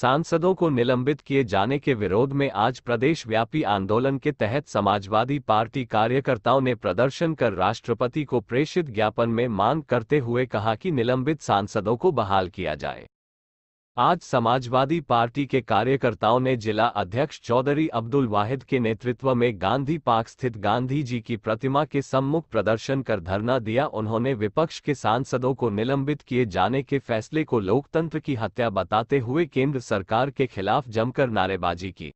सांसदों को निलंबित किए जाने के विरोध में आज प्रदेशव्यापी आंदोलन के तहत समाजवादी पार्टी कार्यकर्ताओं ने प्रदर्शन कर राष्ट्रपति को प्रेषित ज्ञापन में मांग करते हुए कहा कि निलंबित सांसदों को बहाल किया जाए आज समाजवादी पार्टी के कार्यकर्ताओं ने जिला अध्यक्ष चौधरी अब्दुल वाहिद के नेतृत्व में गांधी पार्क स्थित गांधी जी की प्रतिमा के सम्मुख प्रदर्शन कर धरना दिया उन्होंने विपक्ष के सांसदों को निलंबित किए जाने के फैसले को लोकतंत्र की हत्या बताते हुए केंद्र सरकार के खिलाफ जमकर नारेबाजी की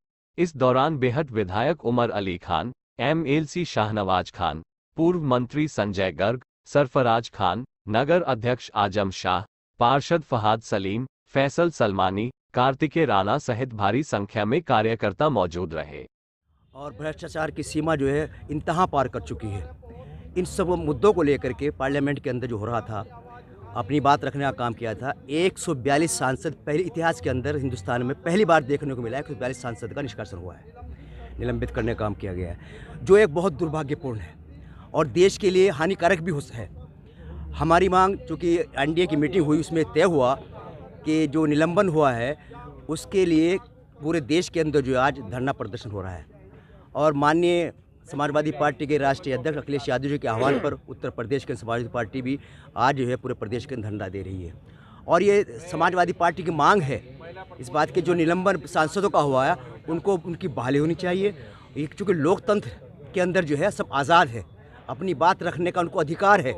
इस दौरान बेहद विधायक उमर अली खान एमएलसी शाहनवाज खान पूर्व मंत्री संजय गर्ग सरफराज खान नगर अध्यक्ष आजम शाह पार्षद फहाद सलीम फैसल सलमानी कार्तिकेय राणा सहित भारी संख्या में कार्यकर्ता मौजूद रहे और भ्रष्टाचार की सीमा जो है इंतहा पार कर चुकी है इन सब मुद्दों को लेकर के पार्लियामेंट के अंदर जो हो रहा था अपनी बात रखने का काम किया था 142 सांसद पहले इतिहास के अंदर हिंदुस्तान में पहली बार देखने को मिला है एक सौ सांसद का निष्कासन हुआ है निलंबित करने का काम किया गया है जो एक बहुत दुर्भाग्यपूर्ण है और देश के लिए हानिकारक भी है हमारी मांग चूँकि एन की मीटिंग हुई उसमें तय हुआ कि जो निलंबन हुआ है उसके लिए पूरे देश के अंदर जो आज धरना प्रदर्शन हो रहा है और माननीय समाजवादी पार्टी के राष्ट्रीय अध्यक्ष अखिलेश यादव जी के आह्वान पर उत्तर प्रदेश के समाजवादी पार्टी भी आज जो है पूरे प्रदेश के धरना दे रही है और ये समाजवादी पार्टी की मांग है इस बात के जो निलंबन सांसदों का हुआ है उनको उनकी बहाली होनी चाहिए चूँकि लोकतंत्र के अंदर जो है सब आज़ाद है अपनी बात रखने का उनको अधिकार है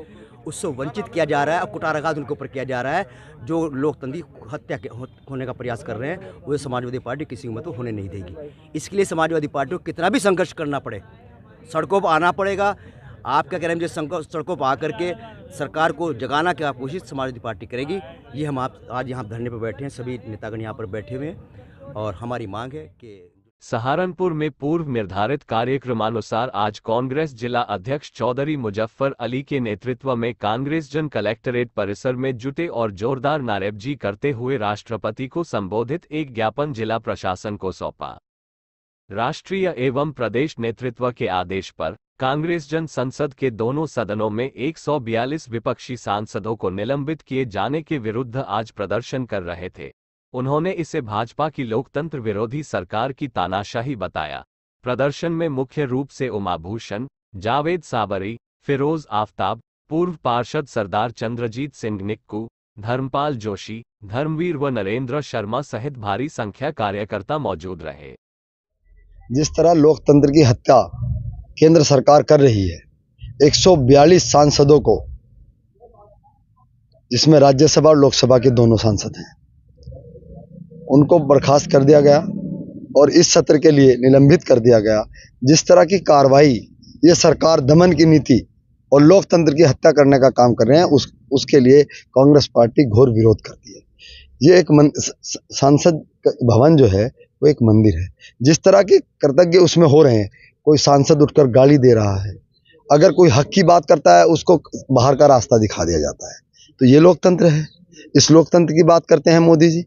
उससे वंचित किया जा रहा है और कुटाराघात उनके ऊपर किया जा रहा है जो लोकतंत्र हत्या के होने का प्रयास कर रहे हैं वो समाजवादी पार्टी किसी उम्र तो होने नहीं देगी इसके लिए समाजवादी पार्टी को कितना भी संघर्ष करना पड़े सड़कों पर आना पड़ेगा आप क्या कह रहे हैं मुझे सड़कों पर आकर के सरकार को जगाना क्या कोशिश समाजवादी पार्टी करेगी ये हम आप आज यहाँ धरने पर बैठे हैं सभी नेतागण यहाँ पर बैठे हुए हैं और हमारी मांग है कि सहारनपुर में पूर्व निर्धारित कार्यक्रमानुसार आज कांग्रेस जिला अध्यक्ष चौधरी मुजफ्फर अली के नेतृत्व में कांग्रेस जन कलेक्ट्रेट परिसर में जुटे और जोरदार नारेबजी करते हुए राष्ट्रपति को संबोधित एक ज्ञापन जिला प्रशासन को सौंपा राष्ट्रीय एवं प्रदेश नेतृत्व के आदेश पर कांग्रेस जन संसद के दोनों सदनों में 142 विपक्षी सांसदों को निलंबित किए जाने के विरुद्ध आज प्रदर्शन कर रहे थे उन्होंने इसे भाजपा की लोकतंत्र विरोधी सरकार की तानाशाही बताया प्रदर्शन में मुख्य रूप से उमाभूषण जावेद साबरी फिरोज आफताब पूर्व पार्षद सरदार चंद्रजीत सिंह निक्कू धर्मपाल जोशी धर्मवीर व नरेंद्र शर्मा सहित भारी संख्या कार्यकर्ता मौजूद रहे जिस तरह लोकतंत्र की हत्या केंद्र सरकार कर रही है 142 सांसदों को जिसमें राज्यसभा और लोकसभा के दोनों सांसद हैं उनको बर्खास्त कर दिया गया और इस सत्र के लिए निलंबित कर दिया गया जिस तरह की कार्रवाई ये सरकार दमन की नीति और लोकतंत्र की हत्या करने का काम कर रहे हैं उस उसके लिए कांग्रेस पार्टी घोर विरोध करती है ये एक मन, सांसद भवन जो है वो एक मंदिर है जिस तरह के कर्तव्य उसमें हो रहे हैं कोई सांसद उठकर गाली दे रहा है अगर कोई हक की बात करता है उसको बाहर का रास्ता दिखा दिया जाता है तो ये लोकतंत्र है इस लोकतंत्र की बात करते हैं मोदी जी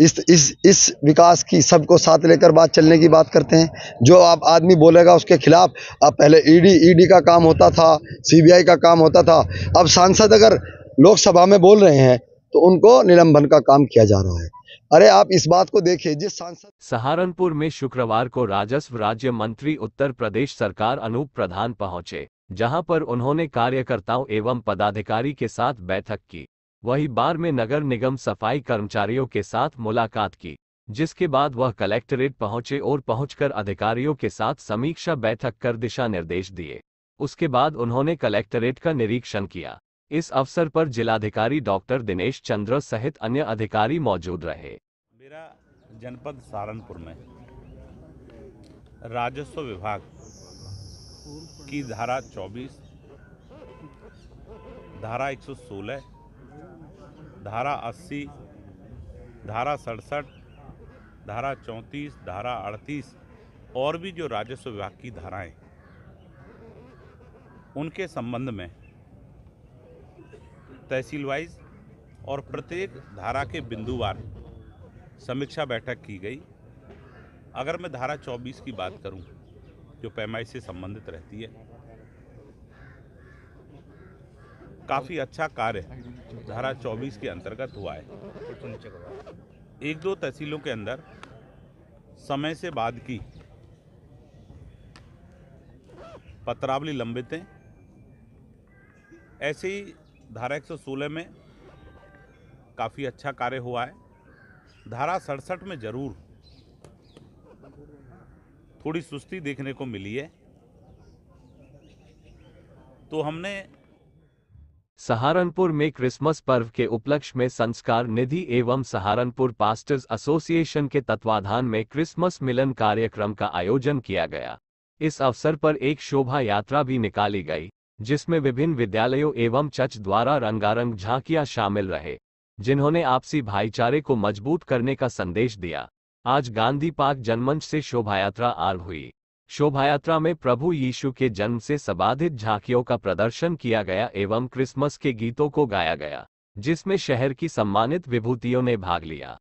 इस इस इस विकास की सबको साथ लेकर बात चलने की बात करते हैं जो आप आदमी बोलेगा उसके खिलाफ अब पहले ईडी e ईडी e का काम होता था सीबीआई का काम होता था अब सांसद अगर लोकसभा में बोल रहे हैं तो उनको निलंबन का काम किया जा रहा है अरे आप इस बात को देखिए जिस सांसद सहारनपुर में शुक्रवार को राजस्व राज्य मंत्री उत्तर प्रदेश सरकार अनूप प्रधान पहुंचे जहाँ पर उन्होंने कार्यकर्ताओं एवं पदाधिकारी के साथ बैठक की वही बार में नगर निगम सफाई कर्मचारियों के साथ मुलाकात की जिसके बाद वह कलेक्ट्रेट पहुंचे और पहुंचकर अधिकारियों के साथ समीक्षा बैठक कर दिशा निर्देश दिए उसके बाद उन्होंने कलेक्ट्रेट का निरीक्षण किया इस अवसर पर जिलाधिकारी डॉक्टर दिनेश चंद्र सहित अन्य अधिकारी मौजूद रहे मेरा जनपद सहारनपुर में राजस्व विभाग की धारा 24, धारा 116 धारा 80, धारा सड़सठ धारा 34, धारा 38 और भी जो राजस्व विभाग की धाराएं उनके संबंध में तहसील वाइज और प्रत्येक धारा के बिंदुवार समीक्षा बैठक की गई अगर मैं धारा 24 की बात करूं, जो पैमाइश से संबंधित रहती है काफ़ी अच्छा कार्य धारा 24 के अंतर्गत हुआ है एक दो तहसीलों के अंदर समय से बाद की पत्रावली लंबित हैं ऐसे ही धारा 116 में काफ़ी अच्छा कार्य हुआ है धारा सड़सठ में ज़रूर थोड़ी सुस्ती देखने को मिली है तो हमने सहारनपुर में क्रिसमस पर्व के उपलक्ष्य में संस्कार निधि एवं सहारनपुर पास्टर्स एसोसिएशन के तत्वाधान में क्रिसमस मिलन कार्यक्रम का आयोजन किया गया इस अवसर पर एक शोभा यात्रा भी निकाली गई जिसमें विभिन्न विद्यालयों एवं चर्च द्वारा रंगारंग झांकियां शामिल रहे जिन्होंने आपसी भाईचारे को मजबूत करने का संदेश दिया आज गांधी पार्क जनमंच से शोभायात्रा आरंभ हुई शोभायात्रा में प्रभु यीशु के जन्म से सबाधित झांकियों का प्रदर्शन किया गया एवं क्रिसमस के गीतों को गाया गया जिसमें शहर की सम्मानित विभूतियों ने भाग लिया